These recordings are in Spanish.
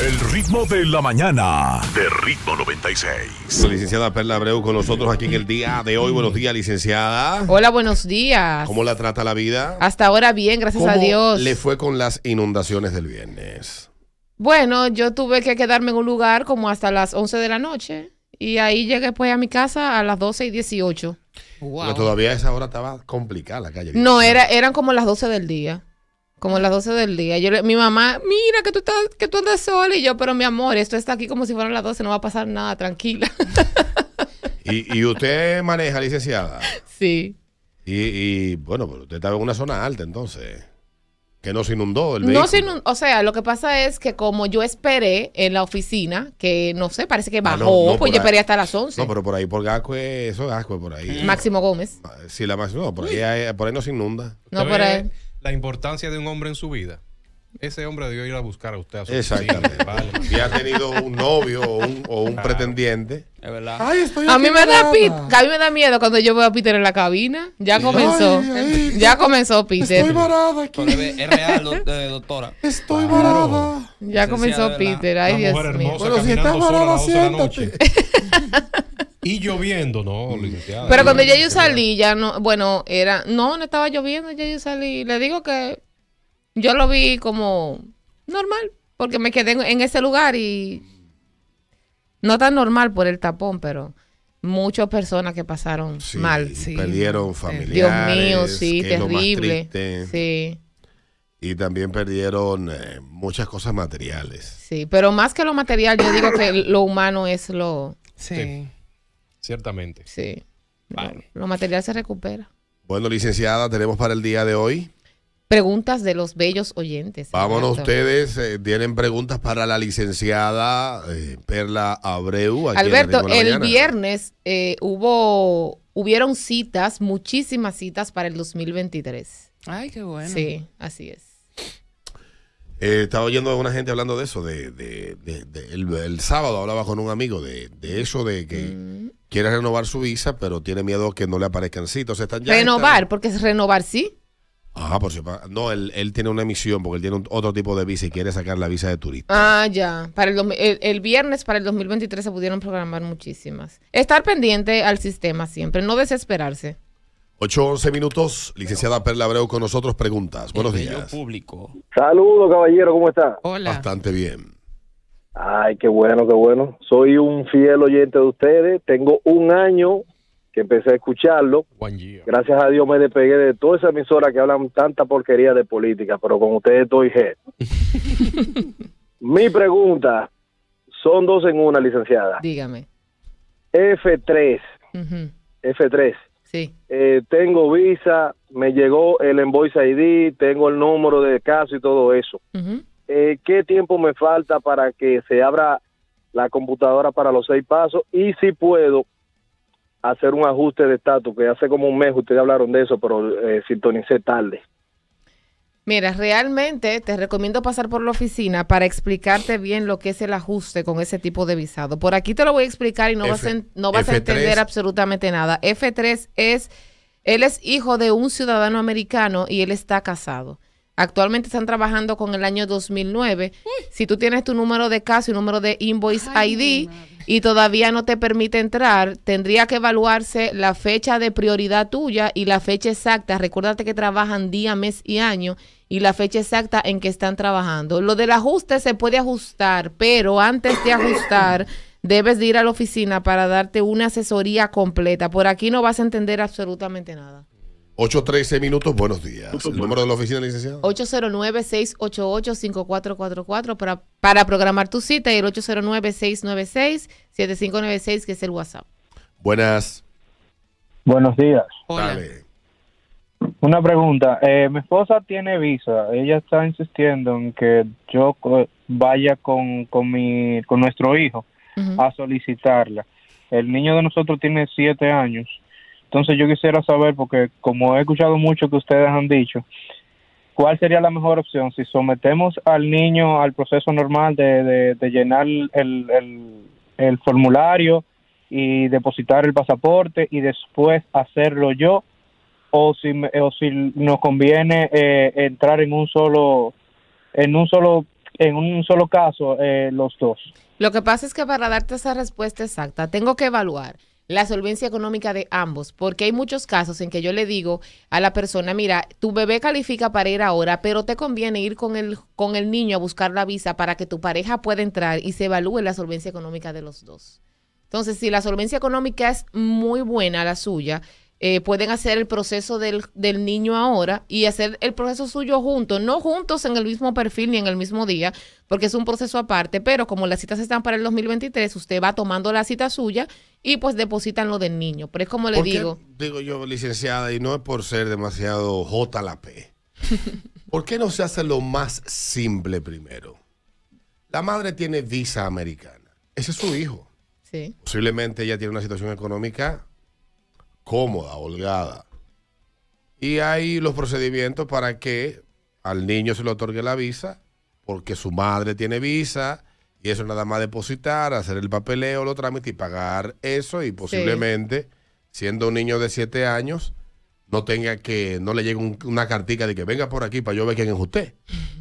El ritmo de la mañana. De ritmo 96. La licenciada Perla Abreu con nosotros aquí en el día de hoy. Buenos días, licenciada. Hola, buenos días. ¿Cómo la trata la vida? Hasta ahora bien, gracias a Dios. Le fue con las inundaciones del viernes. Bueno, yo tuve que quedarme en un lugar como hasta las 11 de la noche. Y ahí llegué pues a mi casa a las 12 y 18. Pero todavía a esa hora estaba complicada la calle. No, era, eran como las 12 del día. Como las 12 del día. Yo, mi mamá, mira que tú, estás, que tú andas sola. Y yo, pero mi amor, esto está aquí como si fueran las 12, no va a pasar nada, tranquila. ¿Y, usted maneja, licenciada? Sí. Y, bueno, pero usted estaba en una zona alta entonces. Que no se inundó el vehículo. No se inundó, o sea, lo que pasa es que como yo esperé en la oficina, que no sé, parece que ah, bajó, pues yo esperé hasta las 11. No, pero por ahí, por Gasco, eso es por ahí. Máximo Gómez. Ah, sí, la máximo, no, por ahí, por ahí no se inunda. No, por ahí la importancia de un hombre en su vida. Ese hombre debió ir a buscar a usted a su Exactamente. Vale. Si ha tenido un novio o un, o un pretendiente. Es verdad. a, mí me da a mí me da miedo cuando yo veo a Peter en la cabina. Ya comenzó. ya comenzó Peter. Estoy varada aquí. Es real, eh, doctora. Estoy varada. Ya comenzó Peter. Ay, Dios mío. Pero si estás varada, siéntate. Y lloviendo, no, mm. Pero cuando ya yo salí, ya no, bueno, era, no, no estaba lloviendo, ya yo salí. Le digo que yo lo vi como normal, porque me quedé en ese lugar y no tan normal por el tapón, pero muchas personas que pasaron mal. Perdieron eh, familiares. Dios mío, sí, terrible. Sí. Y también perdieron eh, muchas cosas materiales. Sí, pero más que lo material, yo digo que lo humano es lo... Sí ciertamente. Sí. bueno Lo, material se recupera. Bueno, licenciada, tenemos para el día de hoy preguntas de los bellos oyentes. Vámonos ustedes, eh, tienen preguntas para la licenciada eh, Perla Abreu. Alberto, el viernes eh, hubo, hubieron citas, muchísimas citas para el 2023. Ay, qué bueno. Sí, así es. Eh, estaba oyendo a una gente hablando de eso, de, el, sábado hablaba con un amigo de, eso, de que mm. quiere renovar su visa, pero tiene miedo que no le aparezcan citas. renovar, porque es renovar, sí. Ah, por si No, él, tiene una emisión porque él tiene otro tipo de visa y quiere sacar la visa de turista. Ah, ya. Para el, el, viernes para el 2023 se pudieron programar muchísimas. Estar pendiente al sistema siempre, no desesperarse. 8-11 minutos, licenciada Perla Abreu con nosotros, preguntas. Buenos días. público. Saludos, caballero, ¿cómo está? Hola. Bastante bien. Ay, qué bueno, qué bueno. Soy un fiel oyente de ustedes. Tengo un año que empecé a escucharlo. Gracias a Dios me despegué de toda esa emisora que hablan tanta porquería de política, pero con ustedes estoy head. Mi pregunta, son dos en una, licenciada. Dígame. F3. F3 Sí. Eh, tengo visa, me llegó el Invoice ID, tengo el número de caso y todo eso. Eh, ¿Qué tiempo me falta para que se abra la computadora para los seis pasos? Y si puedo hacer un ajuste de estatus, que hace como un mes ustedes hablaron de eso, pero eh, sintonicé tarde. Mira, realmente te recomiendo pasar por la oficina para explicarte bien lo que es el ajuste con ese tipo de visado. Por aquí te lo voy a explicar y no vas, no vas a entender absolutamente nada. F3 es, él es hijo de un ciudadano americano y él está casado. Actualmente están trabajando con el año 2009. Si tú tienes tu número de caso y número de invoice ID y todavía no te permite entrar, tendría que evaluarse la fecha de prioridad tuya y la fecha exacta. Recuérdate que trabajan día, mes y año y la fecha exacta en que están trabajando. Lo del ajuste se puede ajustar, pero antes de ajustar debes de ir a la oficina para darte una asesoría completa. Por aquí no vas a entender absolutamente nada. 8.13 minutos, buenos días. ¿El número de la oficina, licenciado? 809-688-5444 para, para programar tu cita y el 809-696-7596, que es el WhatsApp. Buenas. Buenos días. Una pregunta. Eh, mi esposa tiene visa. Ella está insistiendo en que yo vaya con, mi, con nuestro hijo a solicitarla. El niño de nosotros tiene siete años. Entonces yo quisiera saber, porque como he escuchado mucho que ustedes han dicho, ¿cuál sería la mejor opción? Si sometemos al niño al proceso normal de, llenar el, el formulario y depositar el pasaporte y después hacerlo yo o si, si nos conviene eh, entrar en un solo en un solo en un solo caso eh, los dos. Lo que pasa es que para darte esa respuesta exacta tengo que evaluar la solvencia económica de ambos, porque hay muchos casos en que yo le digo a la persona, mira, tu bebé califica para ir ahora, pero te conviene ir con el, con el niño a buscar la visa para que tu pareja pueda entrar y se evalúe la solvencia económica de los dos. Entonces, si la solvencia económica es muy buena, la suya, eh, pueden hacer el proceso del, niño ahora y hacer el proceso suyo juntos, no juntos en el mismo perfil ni en el mismo día, porque es un proceso aparte, pero como las citas están para el 2023, usted va tomando la cita suya y pues depositan lo del niño. Pero es como le digo. digo yo, licenciada, y no es por ser demasiado J la P. ¿Por qué no se hace lo más simple primero? La madre tiene visa americana. Ese es su hijo. Sí. Posiblemente ella tiene una situación económica cómoda, holgada. Y hay los procedimientos para que al niño se le otorgue la visa, porque su madre tiene visa, y eso nada más depositar, hacer el papeleo, lo trámite y pagar eso, y posiblemente, siendo un niño de 7 años, no tenga que, no le llegue una cartica de que venga por aquí para yo ver quién es usted,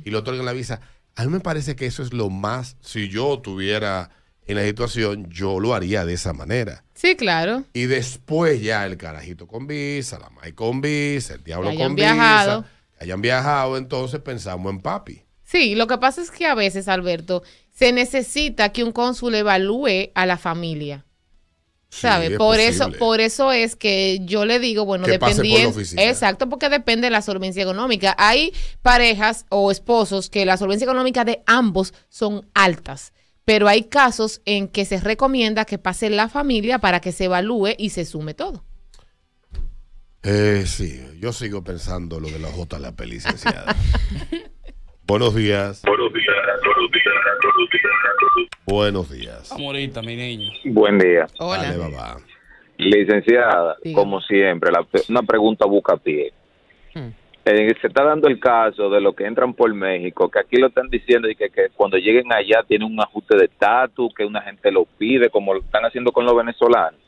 y le otorguen la visa. A mí me parece que eso es lo más, si yo tuviera en la situación, yo lo haría de esa manera. Sí, claro. Y después ya el carajito con visa, la May con visa, el diablo con viajado. visa, hayan viajado, entonces pensamos en papi. Sí, lo que pasa es que a veces, Alberto, se necesita que un cónsul evalúe a la familia. ¿Sabe? por eso, por eso es que yo le digo, bueno, dependiendo. exacto, porque depende de la solvencia económica. Hay parejas o esposos que la solvencia económica de ambos son altas pero hay casos en que se recomienda que pase la familia para que se evalúe y se sume todo. Eh, sí, yo sigo pensando lo de la J la licenciada. buenos días. Buenos días, buenos días, Amorita, mi niño. Buen día. Hola. Licenciada, como siempre, una pregunta busca pie se está dando el caso de los que entran por México, que aquí lo están diciendo y que, cuando lleguen allá tienen un ajuste de estatus, que una gente lo pide, como lo están haciendo con los venezolanos.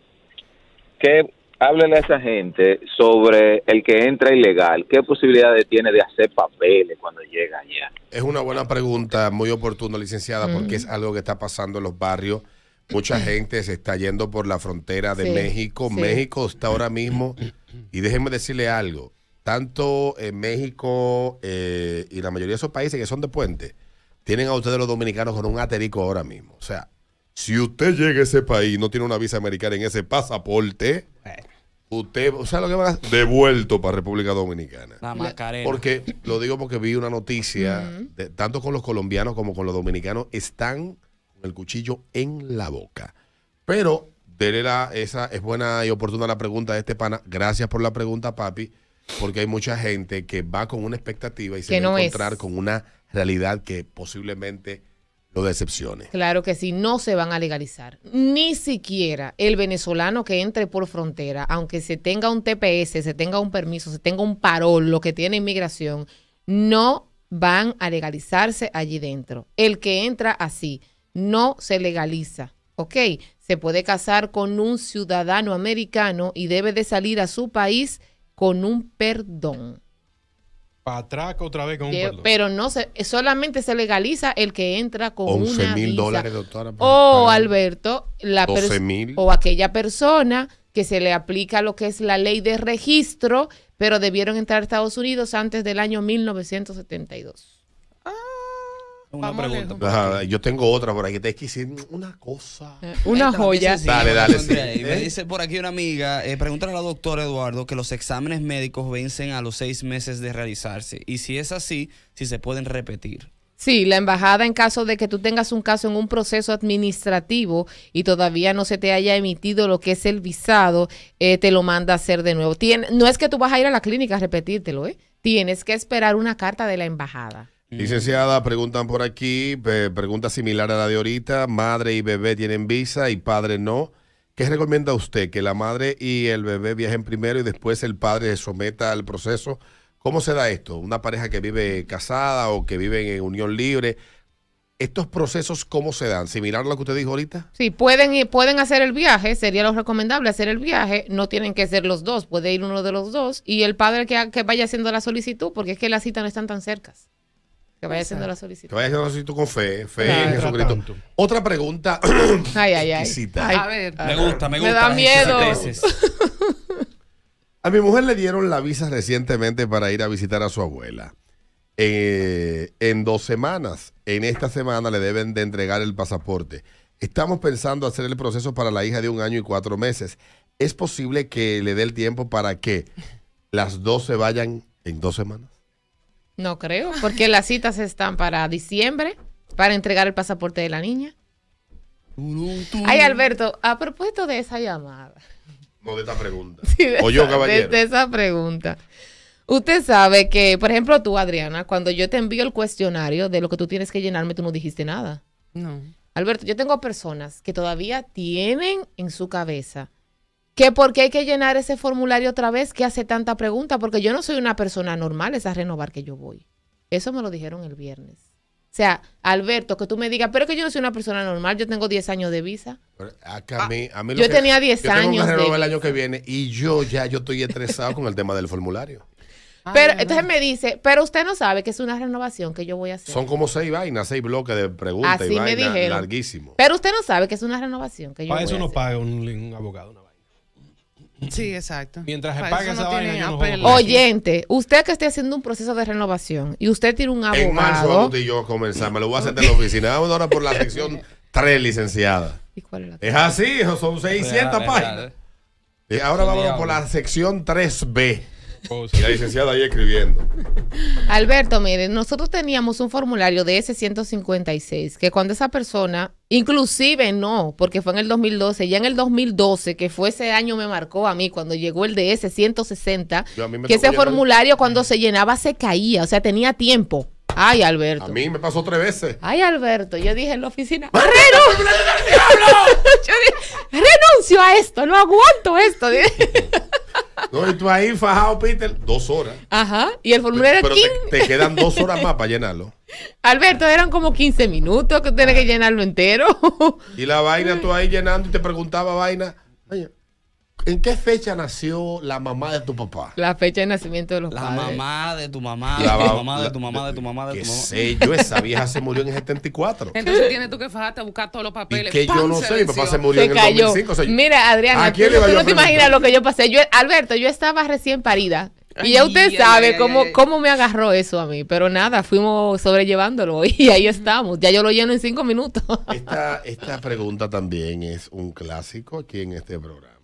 Que háblele a esa gente sobre el que entra ilegal, qué posibilidades tiene de hacer papeles cuando llega allá. Es una buena pregunta, muy oportuna, licenciada, porque es algo que está pasando en los barrios. Mucha gente se está yendo por la frontera de México. México está ahora mismo, y déjenme decirle algo, tanto en México eh, y la mayoría de esos países que son de puente, tienen a ustedes los dominicanos con un aterico ahora mismo. O sea, si usted llega a ese país y no tiene una visa americana en ese pasaporte, usted, o sea, lo que va a devuelto para República Dominicana. La Porque, lo digo porque vi una noticia, de, tanto con los colombianos como con los dominicanos, están con el cuchillo en la boca. Pero, dele esa es buena y oportuna la pregunta de este pana. Gracias por la pregunta, papi porque hay mucha gente que va con una expectativa y se va a encontrar con una realidad que posiblemente lo decepcione. Claro que sí, no se van a legalizar. Ni siquiera el venezolano que entre por frontera, aunque se tenga un TPS, se tenga un permiso, se tenga un parol, lo que tiene inmigración, no van a legalizarse allí dentro. El que entra así no se legaliza, ¿ok? Se puede casar con un ciudadano americano y debe de salir a su país con un perdón. atrás otra vez con un perdón. Pero no se, solamente se legaliza el que entra con 11, mil dólares, doctora. O Alberto, la o aquella persona que se le aplica lo que es la ley de registro, pero debieron entrar a Estados Unidos antes del año 1972. Una pregunta. yo tengo otra por aquí. Te decir una cosa. Eh, una joya. dale, dale. Me ¿Eh? dice por aquí una amiga, eh, pregúntale a la Eduardo que los exámenes médicos vencen a los seis meses de realizarse. Y si es así, si se pueden repetir. Sí, la embajada en caso de que tú tengas un caso en un proceso administrativo y todavía no se te haya emitido lo que es el visado, te lo manda a hacer de nuevo. no es que tú vas a ir a la clínica a repetírtelo, Tienes que esperar una carta de la embajada. Licenciada, preguntan por aquí, pregunta similar a la de ahorita, madre y bebé tienen visa y padre no. ¿Qué recomienda usted? ¿Que la madre y el bebé viajen primero y después el padre se someta al proceso? ¿Cómo se da esto? ¿Una pareja que vive casada o que vive en unión libre? ¿Estos procesos cómo se dan? ¿Similar a lo que usted dijo ahorita? Sí, pueden, eh, pueden hacer el viaje, sería lo recomendable hacer el viaje, no tienen que ser los dos, puede ir uno de los dos y el padre que, que vaya haciendo la solicitud, porque es que las citas no están tan cercas. Que vaya haciendo la solicitud. Que vaya haciendo la solicitud con fe, fe en Jesucristo. Otra pregunta. ay, ay, ay. Me gusta, me gusta. Me da miedo. A mi mujer le dieron la visa recientemente para ir a visitar a su abuela. Eh, en dos semanas, en esta semana le deben de entregar el pasaporte. Estamos pensando hacer el proceso para la hija de un año y cuatro meses. ¿Es posible que le dé el tiempo para que las dos se vayan en dos semanas? No creo, porque las citas están para diciembre, para entregar el pasaporte de la niña. Ay, Alberto, a propósito de esa llamada. No, de esta pregunta. o yo, caballero. De, esa pregunta. Usted sabe que, por ejemplo, tú, Adriana, cuando yo te envío el cuestionario de lo que tú tienes que llenarme, tú no dijiste nada. No. Alberto, yo tengo personas que todavía tienen en su cabeza que por qué hay que llenar ese formulario otra vez que hace tanta pregunta, porque yo no soy una persona normal, esa renovar que yo voy. Eso me lo dijeron el viernes. O sea, Alberto, que tú me digas, pero que yo no soy una persona normal, yo tengo 10 años de visa. yo tenía 10 yo años. Tengo que renovar el año que viene y yo ya yo estoy estresado con el tema del formulario. Pero ah, entonces me dice, pero usted no sabe que es una renovación que yo voy a hacer. Son como seis vainas, seis bloques de preguntas Así y vainas larguísimo. Pero usted no sabe que es una renovación que yo voy a hacer. Para eso no paga un, abogado, una Sí, exacto. Mientras se pague esa no Oyente, usted que esté haciendo un proceso de renovación y usted tiene un abogado. En marzo, y yo comenzamos, me lo voy a hacer de la oficina. Vamos ahora por la sección 3, licenciada. ¿Y cuál es la Es así, son 600 páginas. Y ahora vamos por la sección 3B la licenciada ahí escribiendo. Alberto, mire, nosotros teníamos un formulario de s 156 que cuando esa persona, inclusive no, porque fue en el 2012, ya en el 2012, que fue ese año me marcó a mí cuando llegó el de s 160, que ese formulario cuando se llenaba se caía, o sea, tenía tiempo. Ay, Alberto. A mí me pasó tres veces. Ay, Alberto. Yo dije en la oficina, ¡Barrero! yo dije, renuncio a esto, no aguanto esto. No, y tú ahí fajado, Peter, dos horas. Ajá, y el formulario Pero, pero te, quedan dos horas más para llenarlo. Alberto, eran como 15 minutos que tienes que ah. llenarlo entero. y la vaina, tú ahí llenando y te preguntaba vaina. ¿En qué fecha nació la mamá de tu papá? La fecha de nacimiento de los la padres. La mamá de tu mamá, la, mamá, de tu mamá, de tu mamá, de tu mamá. sé yo, esa vieja se murió en el 74. Entonces tienes tú que fajarte a buscar todos los papeles. Que yo no sé, mi papá se murió en el 2005. O Mira, Adriana, ¿a tú, no te imaginas lo que yo pasé. Yo, Alberto, yo estaba recién parida. Y ya usted sabe cómo, cómo me agarró eso a mí. Pero nada, fuimos sobrellevándolo y ahí estamos. Ya yo lo lleno en cinco minutos. Esta, esta pregunta también es un clásico aquí en este programa.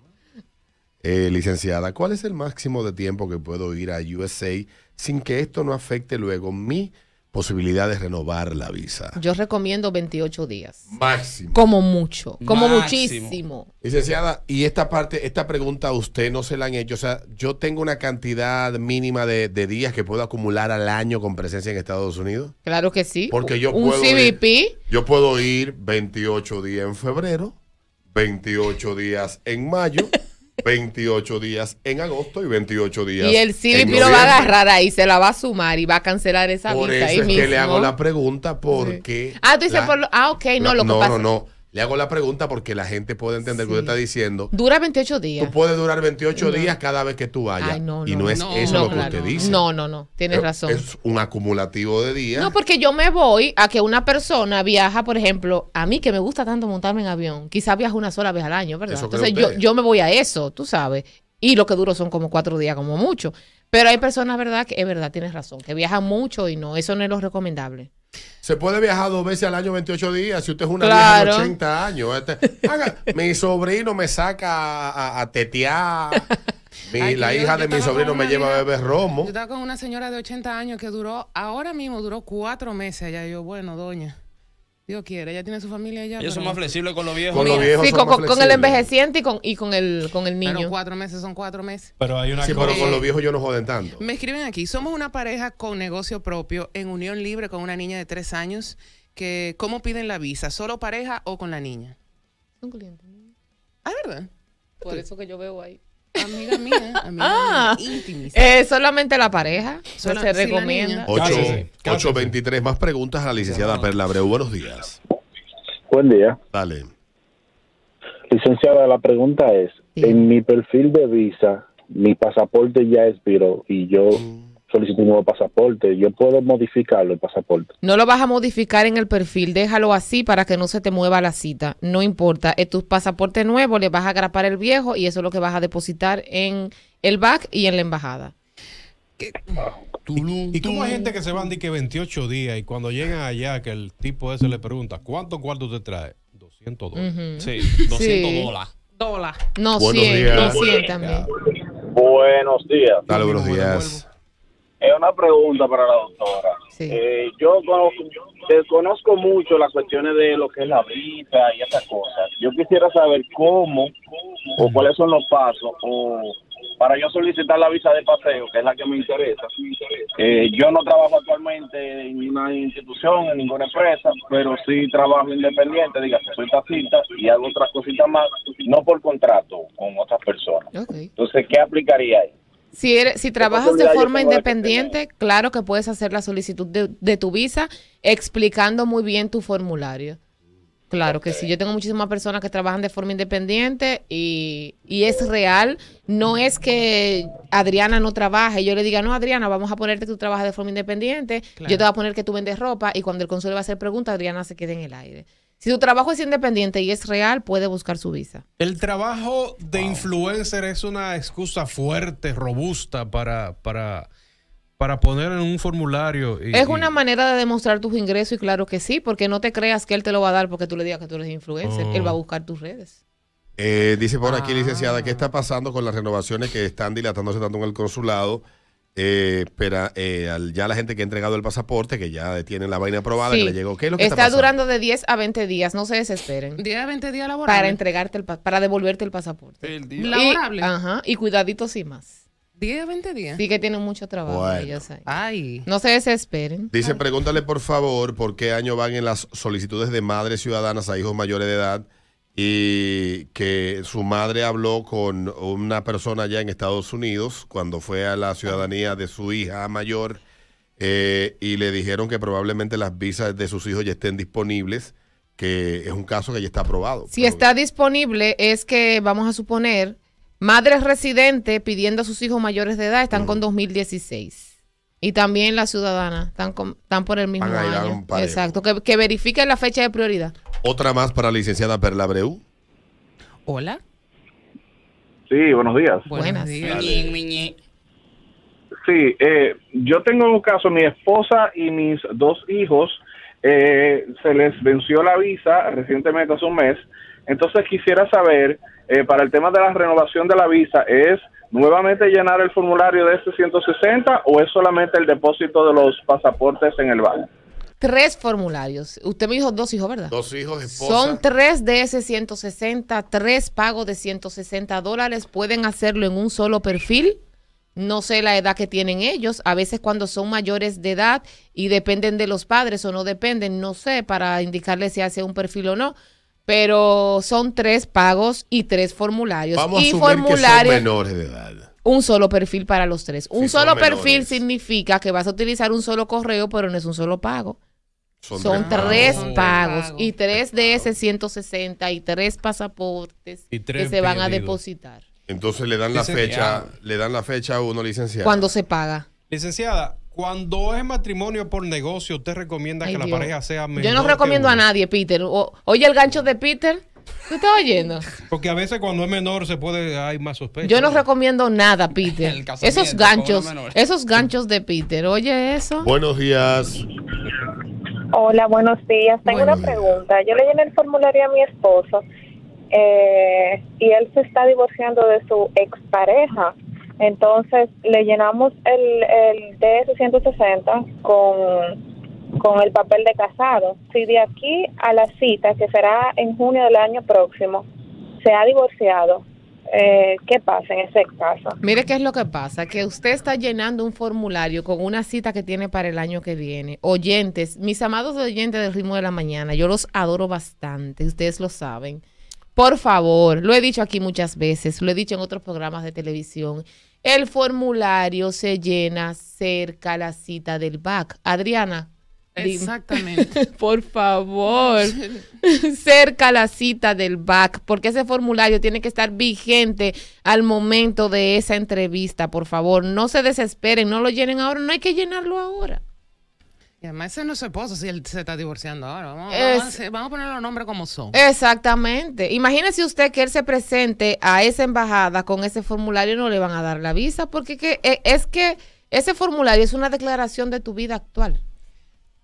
Eh, licenciada, ¿cuál es el máximo de tiempo que puedo ir a USA sin que esto no afecte luego mi posibilidad de renovar la visa? Yo recomiendo 28 días. Máximo. Como mucho, como muchísimo. Licenciada, y esta parte, esta pregunta a usted no se la han hecho. O sea, yo tengo una cantidad mínima de, días que puedo acumular al año con presencia en Estados Unidos. Claro que sí. Porque yo Un puedo. CBP. yo puedo ir 28 días en febrero, 28 días en mayo. 28 días en agosto y 28 días. Y el CBP lo va a agarrar ahí, se la va a sumar y va a cancelar esa por Y eso es que le hago la pregunta porque. Ah, tú dices por Ah, ok, no, lo que no, No, no, le hago la pregunta porque la gente puede entender lo que está diciendo. Dura 28 días. Tú puedes durar 28 días cada vez que tú vayas. y no es eso lo que usted dice. No, no, no. Tienes eh, razón. Es un acumulativo de días. No, porque yo me voy a que una persona viaja, por ejemplo, a mí que me gusta tanto montarme en avión, quizás viajo una sola vez al año, ¿verdad? Entonces yo, yo me voy a eso, tú sabes. Y lo que duro son como cuatro días, como mucho. Pero hay personas, ¿verdad? Que es verdad, tienes razón, que viajan mucho y no, eso no es lo recomendable. Se puede viajar dos veces al año 28 días si usted es una vieja de 80 años. Este. mi sobrino me saca a, tetear. Mi, la hija de mi sobrino me lleva a beber romo. Yo estaba con una señora de 80 años que duró, ahora mismo duró cuatro meses allá. Yo, bueno, doña. Dios quiera, ella tiene su familia ya. Ellos son más flexible con los viejos. Con con, el envejeciente y con, y con el con el niño. Pero cuatro meses son cuatro meses. Pero hay una sí, pero con los viejos yo no joden tanto. Me escriben aquí, somos una pareja con negocio propio, en unión libre con una niña de tres años, que ¿cómo piden la visa? ¿Solo pareja o con la niña? Son clientes. Ah, ¿verdad? Por eso que yo veo ahí. Amiga mía, amiga ah, eh, solamente la pareja, eso se sí, recomienda. 823, más preguntas a la licenciada Perla Abreu. Buenos días. Buen día. Dale. Licenciada, la pregunta es, en mi perfil de visa, mi pasaporte ya expiró y yo mm. Solicito un nuevo pasaporte. Yo puedo modificarlo el pasaporte. No lo vas a modificar en el perfil, déjalo así para que no se te mueva la cita. No importa, es eh, tu pasaporte nuevo, le vas a agrapar el viejo y eso es lo que vas a depositar en el BAC y en la embajada. Ah. ¿Y, tú gente que se van de que 28 días y cuando llegan allá que el tipo ese le pregunta, ¿cuánto cuarto te trae? 200 dólares. 200 dólares. No, Buenos Buenos días. Dale, buenos días. Es una pregunta para la doctora. Eh, yo eh, conozco, desconozco mucho las cuestiones de lo que es la visa y esas cosas. Yo quisiera saber cómo o cuáles son los pasos o para yo solicitar la visa de paseo, que es la que me interesa. Eh, yo no trabajo actualmente en ninguna institución, en ninguna empresa, pero sí trabajo independiente, dígase, soy taxista y hago otras cositas más, no por contrato con otras personas. Entonces, ¿qué aplicaría ahí? Si, si trabajas de forma independiente, claro que puedes hacer la solicitud de, tu visa explicando muy bien tu formulario. Claro que sí, yo tengo muchísimas personas que trabajan de forma independiente y, y es real. No es que Adriana no trabaje, y yo le diga, no, Adriana, vamos a ponerte que tú trabajas de forma independiente, yo te voy a poner que tú vendes ropa y cuando el consuelo va a hacer preguntas, Adriana se queda en el aire. Si tu trabajo es independiente y es real, puede buscar su visa. El trabajo de influencer es una excusa fuerte, robusta para, para, poner en un formulario. es una manera de demostrar tus ingresos y claro que sí, porque no te creas que él te lo va a dar porque tú le digas que tú eres influencer. Él va a oh. buscar tus redes. Eh, dice por aquí, licenciada, ¿qué ah. está pasando con las renovaciones que están dilatándose tanto en el consulado? Eh, pero eh, ya la gente que ha entregado el pasaporte, que ya tiene la vaina aprobada, que le llegó, ¿qué es lo que está, durando de 10 a 20 días, no se desesperen. 10 a 20 días laborables. Para entregarte el para devolverte el pasaporte. El día. Laborable. Y, ajá, y cuidaditos y más. 10 a 20 días. Sí que tienen mucho trabajo sé No se desesperen. Dice, pregúntale por favor por qué año van en las solicitudes de madres ciudadanas a hijos mayores de edad y que su madre habló con una persona allá en Estados Unidos cuando fue a la ciudadanía de su hija mayor eh, y le dijeron que probablemente las visas de sus hijos ya estén disponibles, que es un caso que ya está aprobado. Si está disponible es que vamos a suponer madres residentes pidiendo a sus hijos mayores de edad están con 2016. Y también la ciudadana, están, están por el mismo año. Exacto, que, que verifiquen la fecha de prioridad. Otra más para la licenciada Perla Breu. Hola. Sí, buenos días. Buenas, días. Sí, eh, yo tengo un caso, mi esposa y mis dos hijos eh, se les venció la visa recientemente hace un mes, entonces quisiera saber eh, para el tema de la renovación de la visa, ¿es nuevamente llenar el formulario de este 160 o es solamente el depósito de los pasaportes en el banco? tres formularios. Usted me dijo dos hijos, ¿verdad? Dos hijos, esposa. Son tres de ese 160, tres pagos de 160 dólares. Pueden hacerlo en un solo perfil. No sé la edad que tienen ellos. A veces cuando son mayores de edad y dependen de los padres o no dependen, no sé, para indicarles si hace un perfil o no. Pero son tres pagos y tres formularios. Vamos a formularios, menores de edad un solo perfil para los tres. Un solo perfil significa que vas a utilizar un solo correo, pero no es un solo pago. Son, tres, pagos, Y tres de ese 160 y tres pasaportes que se van a depositar. Entonces le dan la fecha, le dan la fecha a uno, licenciada. Cuando se paga. Licenciada, cuando es matrimonio por negocio, ¿usted recomienda que la pareja sea menor Yo no recomiendo a nadie, Peter. oye el gancho de Peter. ¿Tú estás oyendo? Porque a veces cuando es menor se puede, hay más sospechas Yo no recomiendo nada, Peter. esos ganchos, esos ganchos de Peter. Oye eso. Buenos días. Hola, buenos días. Tengo una pregunta. Yo le llené el formulario a mi esposo eh, y él se está divorciando de su expareja. Entonces le llenamos el, el DS-160 con, con el papel de casado. Si de aquí a la cita, que será en junio del año próximo, se ha divorciado, eh, ¿Qué pasa en ese caso? Mire, ¿qué es lo que pasa? Que usted está llenando un formulario con una cita que tiene para el año que viene. Oyentes, mis amados oyentes del ritmo de la mañana, yo los adoro bastante, ustedes lo saben. Por favor, lo he dicho aquí muchas veces, lo he dicho en otros programas de televisión. El formulario se llena cerca la cita del BAC. Adriana, Exactamente. Por favor, cerca la cita del BAC, porque ese formulario tiene que estar vigente al momento de esa entrevista, por favor. No se desesperen, no lo llenen ahora, no hay que llenarlo ahora. Y además ese no es su esposo si él se está divorciando ahora. Vamos, a poner los nombres como son. Exactamente. Imagínese usted que él se presente a esa embajada con ese formulario y no le van a dar la visa, porque es que eh, ese formulario es una declaración de tu vida actual.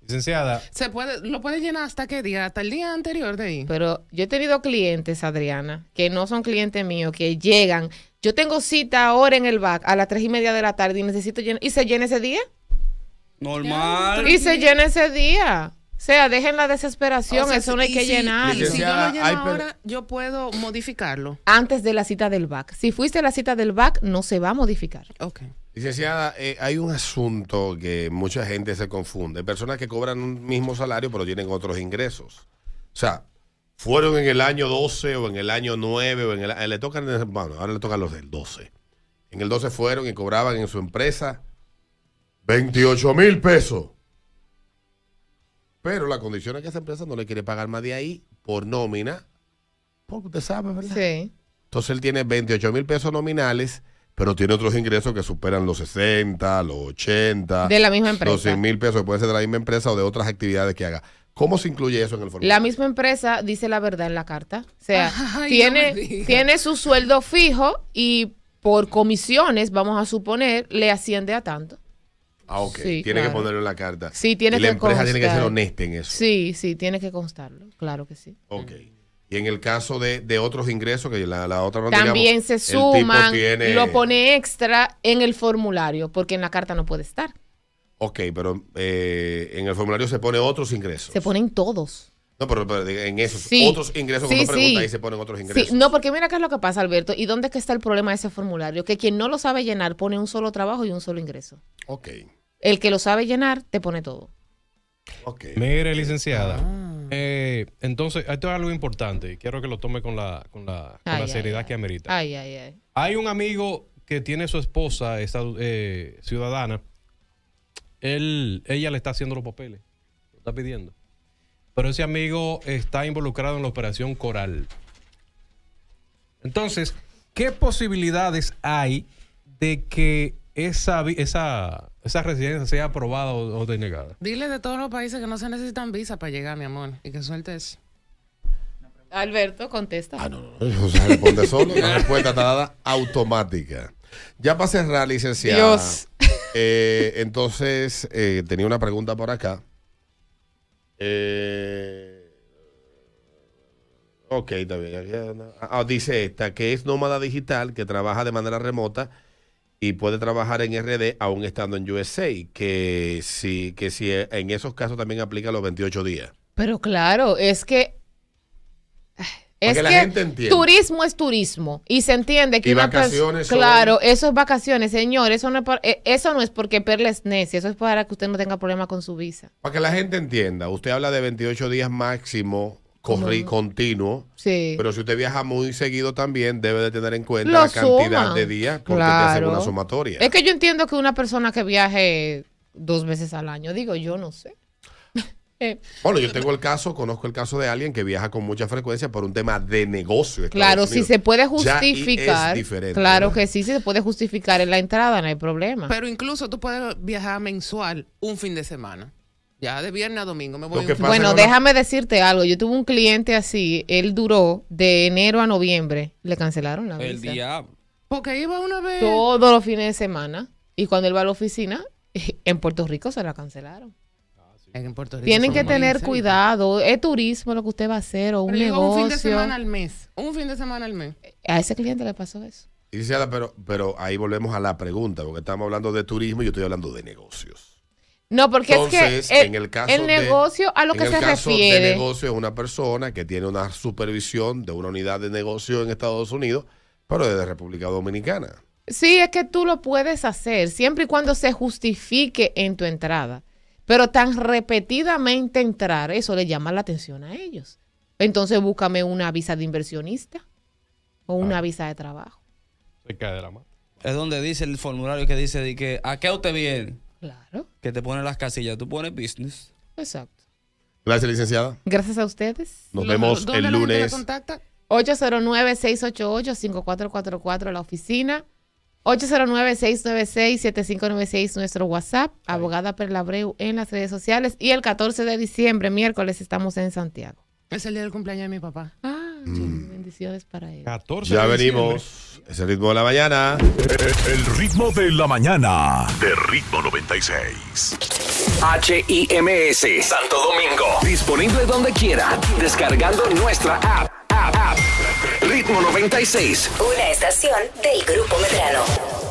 Licenciada. Se puede, lo puede llenar hasta qué día, hasta el día anterior de ahí. Pero yo he tenido clientes, Adriana, que no son clientes míos, que llegan. Yo tengo cita ahora en el back a las tres y media de la tarde y necesito llenar. ¿Y se llena ese día? Normal. Y se llena ese día. O sea, dejen la desesperación, eso no hay que llenar. Si yo lo lleno ahora, yo puedo modificarlo. Antes de la cita del VAC. Si fuiste a la cita del VAC, no se va a modificar. Ok. Licenciada, eh, hay un asunto que mucha gente se confunde. Personas que cobran un mismo salario pero tienen otros ingresos. O sea, fueron en el año 12 o en el año 9 o en el... Le tocan, bueno, ahora le tocan los del 12. En el 12 fueron y cobraban en su empresa 28 mil pesos. Pero la condición es que esa empresa no le quiere pagar más de ahí por nómina, porque usted sabe, ¿verdad? Sí. Entonces él tiene 28 mil pesos nominales, pero tiene otros ingresos que superan los 60, los 80. De la misma empresa. Los 100 mil pesos que puede ser de la misma empresa o de otras actividades que haga. ¿Cómo se incluye eso en el formulario? La misma empresa dice la verdad en la carta. O sea, tiene, tiene su sueldo fijo y por comisiones, vamos a suponer, le asciende a tanto. Ah, ok. tiene que ponerlo en la carta. Sí, tiene La empresa tiene que ser honesta en eso. Sí, sí, tiene que constarlo. Claro que sí. Ok. Y en el caso de, otros ingresos, que la, otra no También se suman, lo pone extra en el formulario, porque en la carta no puede estar. Ok, pero eh, en el formulario se pone otros ingresos. Se ponen todos. No, pero, en esos otros ingresos, pregunta, ahí se ponen otros ingresos. No, porque mira qué es lo que pasa, Alberto. ¿Y dónde que está el problema de ese formulario? Que quien no lo sabe llenar pone un solo trabajo y un solo ingreso. Ok. El que lo sabe llenar te pone todo. Okay. Mire, licenciada. Ah. Eh, entonces, esto es algo importante y quiero que lo tome con la, con la, con ay, seriedad ay, ay. que amerita. Hay un amigo que tiene su esposa, esa, eh, ciudadana. ella le está haciendo los papeles, lo está pidiendo. Pero ese amigo está involucrado en la operación Coral. Entonces, ¿qué posibilidades hay de que esa, esa esa residencia sea aprobada o, denegada. Dile de todos los países que no se necesitan visa para llegar, mi amor, y que suelte eso. Alberto, contesta. Ah, no, no, responde solo. La respuesta está dada automática. Ya para cerrar, licenciada. Dios. Eh, entonces, eh, tenía una pregunta por acá. Eh. Ok, está Ah, dice esta, que es nómada digital, que trabaja de manera remota y puede trabajar en RD aún estando en USA, que si, que si en esos casos también aplica los 28 días. Pero claro, es que... que, turismo es turismo y se entiende que y vacaciones claro, eso es vacaciones, señor, eso no es eh, eso no es porque Perla es necia, eso es para que usted no tenga problema con su visa. Para que la gente entienda, usted habla de 28 días máximo Corrí continuo. Pero si usted viaja muy seguido también, debe de tener en cuenta la cantidad de días porque te hace una sumatoria. Es que yo entiendo que una persona que viaje dos veces al año, digo, yo no sé. Eh, bueno, yo tengo el caso, conozco el caso de alguien que viaja con mucha frecuencia por un tema de negocio. Claro, si se puede justificar. claro que sí, si se puede justificar en la entrada, no hay problema. Pero incluso tú puedes viajar mensual un fin de semana. Ya de viernes a domingo me voy. Bueno, déjame decirte algo. Yo tuve un cliente así, él duró de enero a noviembre. Le cancelaron la visa. El Porque iba una vez. Todos los fines de semana. Y cuando él va a la oficina, en Puerto Rico se la cancelaron. Ah, en Tienen que tener cuidado. Es turismo lo que usted va a hacer o un negocio. Un fin de semana al mes. Un fin de semana al mes. A ese cliente le pasó eso. pero, pero ahí volvemos a la pregunta, porque estamos hablando de turismo y yo estoy hablando de negocios. No, porque es que el, en el, negocio a lo que se refiere. El negocio es una persona que tiene una supervisión de una unidad de negocio en Estados Unidos, pero desde República Dominicana. Sí, es que tú lo puedes hacer siempre y cuando se justifique en tu entrada. Pero tan repetidamente entrar, eso le llama la atención a ellos. Entonces búscame una visa de inversionista o una ah. visa de trabajo. Se cae la mano. Es donde dice el formulario que dice de que, ¿a qué usted viene? Claro que te pone las casillas, tú pones business. Exacto. Gracias, licenciada. Gracias a ustedes. Nos vemos ¿dónde el la lunes. contacta? 809-688-5444 la oficina. 809-696-7596 nuestro WhatsApp. Abogada Perlabreu en las redes sociales. Y el 14 de diciembre, miércoles, estamos en Santiago. Es el día del cumpleaños de mi papá. Ah. Mm. bendiciones para él. 14 ya venimos. Es el ritmo de la mañana. El ritmo de la mañana. De ritmo 96. HIMS Santo Domingo. Disponible donde quiera. Descargando nuestra app. App, Ritmo 96. Una estación del Grupo Medrano.